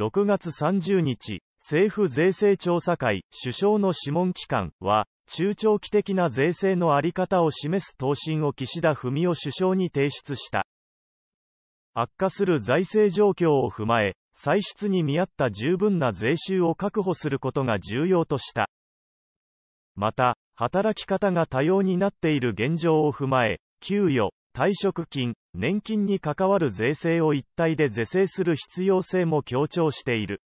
6月30日、政府税制調査会、首相の諮問機関は、中長期的な税制のあり方を示す答申を岸田文雄首相に提出した。悪化する財政状況を踏まえ、歳出に見合った十分な税収を確保することが重要とした。また、働き方が多様になっている現状を踏まえ、給与、退職金、年金に関わる税制を一体で是正する必要性も強調している。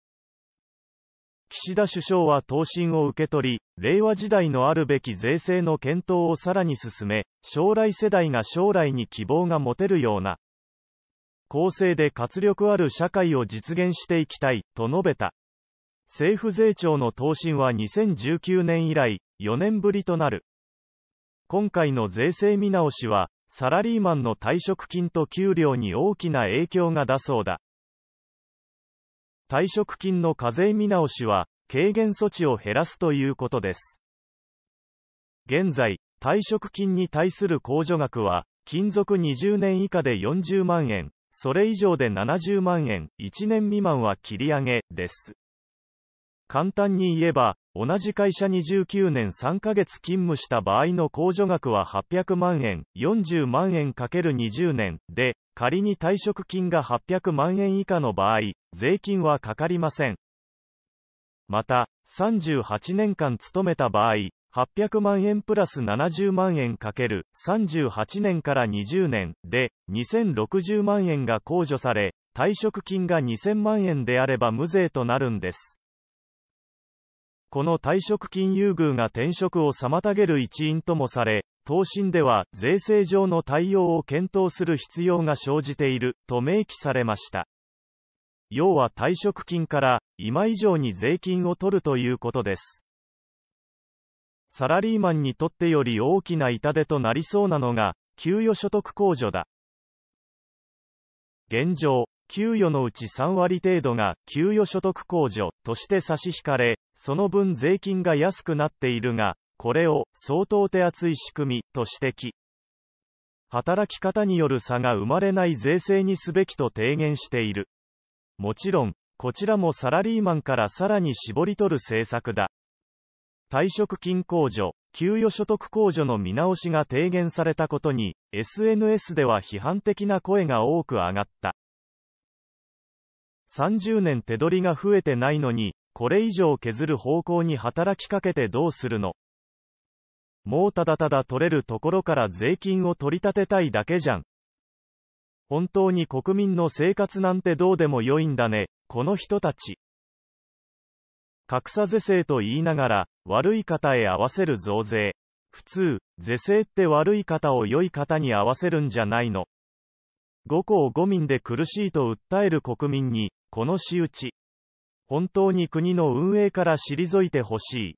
岸田首相は答申を受け取り、令和時代のあるべき税制の検討をさらに進め、将来世代が将来に希望が持てるような、公正で活力ある社会を実現していきたい、と述べた。政府税調の答申は2019年以来、4年ぶりとなる。今回の税制見直しは、サラリーマンの退職金と給料に大きな影響が出そうだ。退職金の課税見直しは、軽減措置を減らすということです。現在、退職金に対する控除額は、勤続20年以下で40万円、それ以上で70万円、1年未満は切り上げ、です。簡単に言えば、同じ会社29年3ヶ月勤務した場合の控除額は800万円、40万円 ×20 年で、仮に退職金が800万円以下の場合、税金はかかりません。また、38年間勤めた場合、800万円プラス70万円 ×38 年から20年で、2060万円が控除され、退職金が2000万円であれば無税となるんです。この退職金優遇が転職を妨げる一因ともされ、答申では、税制上の対応を検討する必要が生じている、と明記されました。要は退職金から、今以上に税金を取るということです。サラリーマンにとってより大きな痛手となりそうなのが、給与所得控除だ。現状、給与のうち3割程度が給与所得控除として差し引かれ、その分税金が安くなっているが、これを相当手厚い仕組みと指摘。働き方による差が生まれない税制にすべきと提言している。もちろん、こちらもサラリーマンからさらに絞り取る政策だ。退職金控除、給与所得控除の見直しが提言されたことに、SNS では批判的な声が多く上がった。30年手取りが増えてないのに、これ以上削る方向に働きかけてどうするのもうただただ取れるところから税金を取り立てたいだけじゃん。本当に国民の生活なんてどうでもよいんだね、この人たち。格差是正と言いながら、悪い方へ合わせる増税。普通、是正って悪い方を良い方に合わせるんじゃないの。五公五民で苦しいと訴える国民に、この仕打ち。本当に国の運営から退いてほし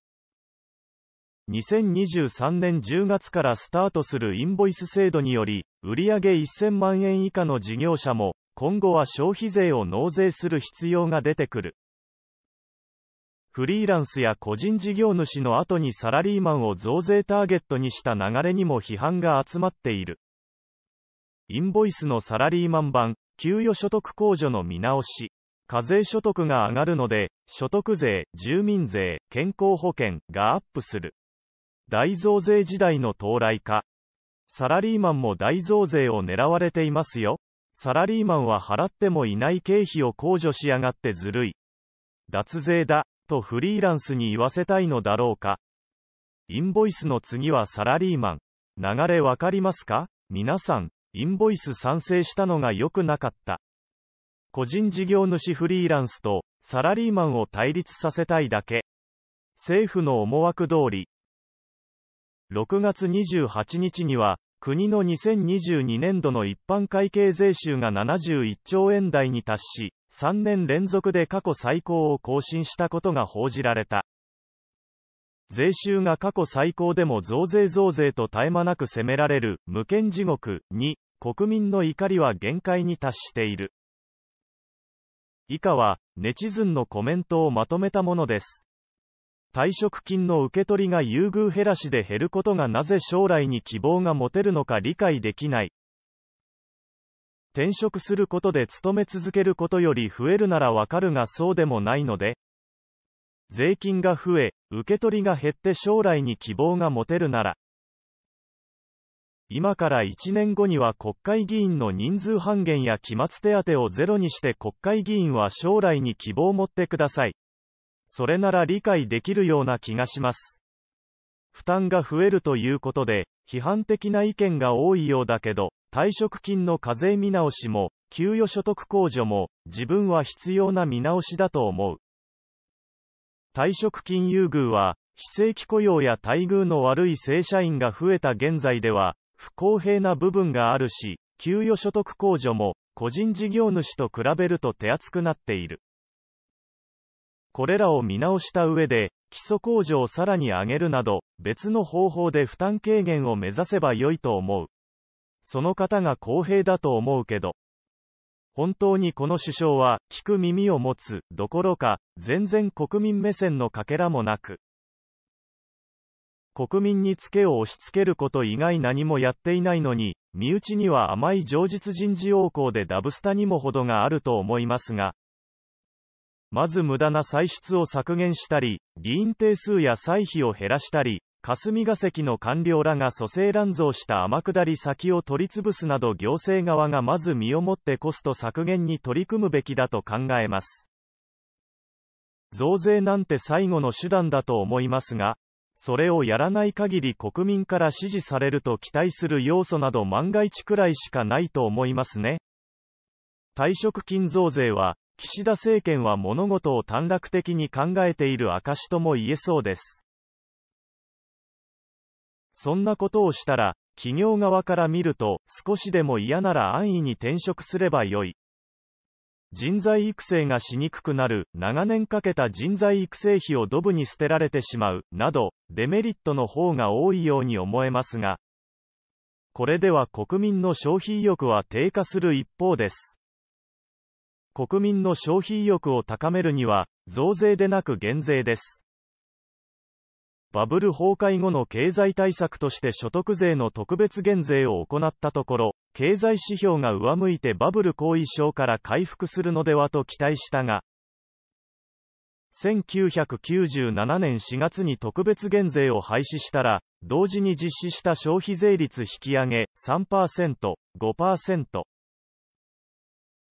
い。2023年10月からスタートするインボイス制度により、売上1000万円以下の事業者も、今後は消費税を納税する必要が出てくる。フリーランスや個人事業主の後にサラリーマンを増税ターゲットにした流れにも批判が集まっている。インボイスのサラリーマン版、給与所得控除の見直し。課税所得が上がるので、所得税、住民税、健康保険がアップする。大増税時代の到来か。サラリーマンも大増税を狙われていますよ。サラリーマンは払ってもいない経費を控除しやがってずるい。脱税だ、とフリーランスに言わせたいのだろうか。インボイスの次はサラリーマン。流れわかりますか皆さん、インボイス賛成したのが良くなかった。個人事業主フリーランスとサラリーマンを対立させたいだけ。政府の思惑通り。6月28日には、国の2022年度の一般会計税収が71兆円台に達し、3年連続で過去最高を更新したことが報じられた。税収が過去最高でも増税増税と絶え間なく責められる無権地獄に国民の怒りは限界に達している。以下は、ネチズンのコメントをまとめたものです。退職金の受け取りが優遇減らしで減ることがなぜ将来に希望が持てるのか理解できない。転職することで勤め続けることより増えるならわかるがそうでもないので、税金が増え、受け取りが減って将来に希望が持てるなら、今から1年後には国会議員の人数半減や期末手当をゼロにして国会議員は将来に希望を持ってください。それなら理解できるような気がします。負担が増えるということで、批判的な意見が多いようだけど、退職金の課税見直しも、給与所得控除も、自分は必要な見直しだと思う。退職金優遇は、非正規雇用や待遇の悪い正社員が増えた現在では、不公平な部分があるし、給与所得控除も、個人事業主と比べると手厚くなっている。これらを見直した上で、基礎控除をさらに上げるなど、別の方法で負担軽減を目指せば良いと思う。その方が公平だと思うけど。本当にこの首相は、聞く耳を持つ、どころか、全然国民目線のかけらもなく。国民にツケを押し付けること以外何もやっていないのに、身内には甘い情実人事要項でダブスタにも程があると思いますが、まず無駄な歳出を削減したり、議員定数や歳費を減らしたり、霞が関の官僚らが蘇生乱造した天下り先を取り潰すなど行政側がまず身をもってコスト削減に取り組むべきだと考えます。増税なんて最後の手段だと思いますが、それをやらない限り国民から支持されると期待する要素など万が一くらいしかないと思いますね。退職金増税は、岸田政権は物事を短絡的に考えている証とも言えそうです。そんなことをしたら、企業側から見ると、少しでも嫌なら安易に転職すればよい。人材育成がしにくくなる、長年かけた人材育成費をドブに捨てられてしまう、など、デメリットの方が多いように思えますが、これでは国民の消費意欲は低下する一方です。国民の消費意欲を高めるには、増税でなく減税です。バブル崩壊後の経済対策として所得税の特別減税を行ったところ、経済指標が上向いてバブル後遺症から回復するのではと期待したが、1997年4月に特別減税を廃止したら、同時に実施した消費税率引き上げ3%、5%、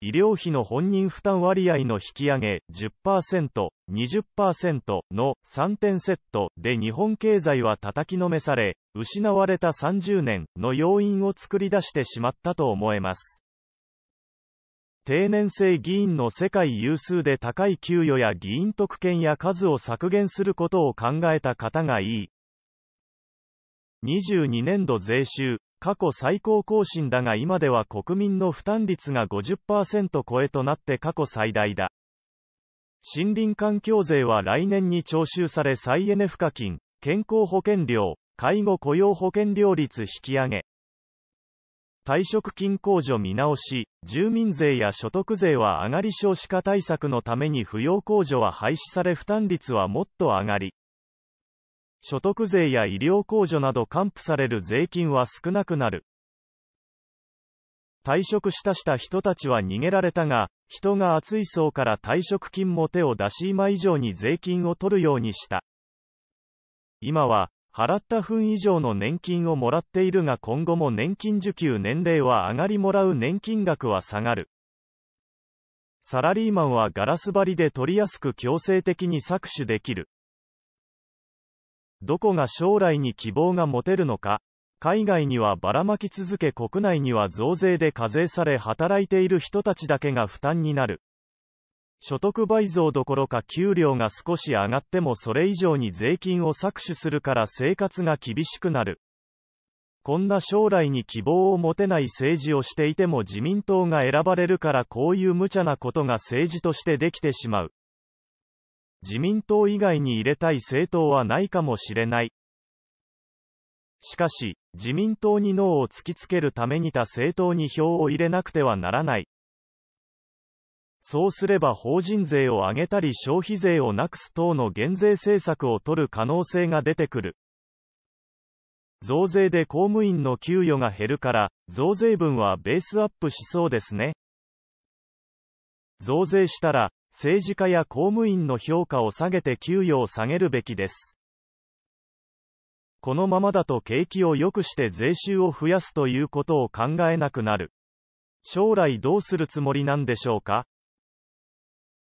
医療費の本人負担割合の引き上げ10%、20%の3点セットで日本経済は叩きのめされ、失われた30年の要因を作り出してしまったと思えます。定年制議員の世界有数で高い給与や議員特権や数を削減することを考えた方がいい。22年度税収過去最高更新だが今では国民の負担率が50%超えとなって過去最大だ。森林環境税は来年に徴収され再エネ賦課金、健康保険料、介護雇用保険料率引き上げ。退職金控除見直し、住民税や所得税は上がり少子化対策のために扶養控除は廃止され負担率はもっと上がり。所得税や医療控除など還付される税金は少なくなる。退職したした人たちは逃げられたが、人が厚い層から退職金も手を出し今以上に税金を取るようにした。今は、払った分以上の年金をもらっているが今後も年金受給年齢は上がりもらう年金額は下がる。サラリーマンはガラス張りで取りやすく強制的に搾取できる。どこが将来に希望が持てるのか、海外にはばらまき続け国内には増税で課税され働いている人たちだけが負担になる。所得倍増どころか給料が少し上がってもそれ以上に税金を搾取するから生活が厳しくなる。こんな将来に希望を持てない政治をしていても自民党が選ばれるからこういう無茶なことが政治としてできてしまう。自民党以外に入れたい政党はないかもしれない。しかし、自民党に脳を突きつけるために他政党に票を入れなくてはならない。そうすれば法人税を上げたり消費税をなくす等の減税政策を取る可能性が出てくる。増税で公務員の給与が減るから、増税分はベースアップしそうですね。増税したら、政治家や公務員の評価を下げて給与を下げるべきです。このままだと景気を良くして税収を増やすということを考えなくなる。将来どうするつもりなんでしょうか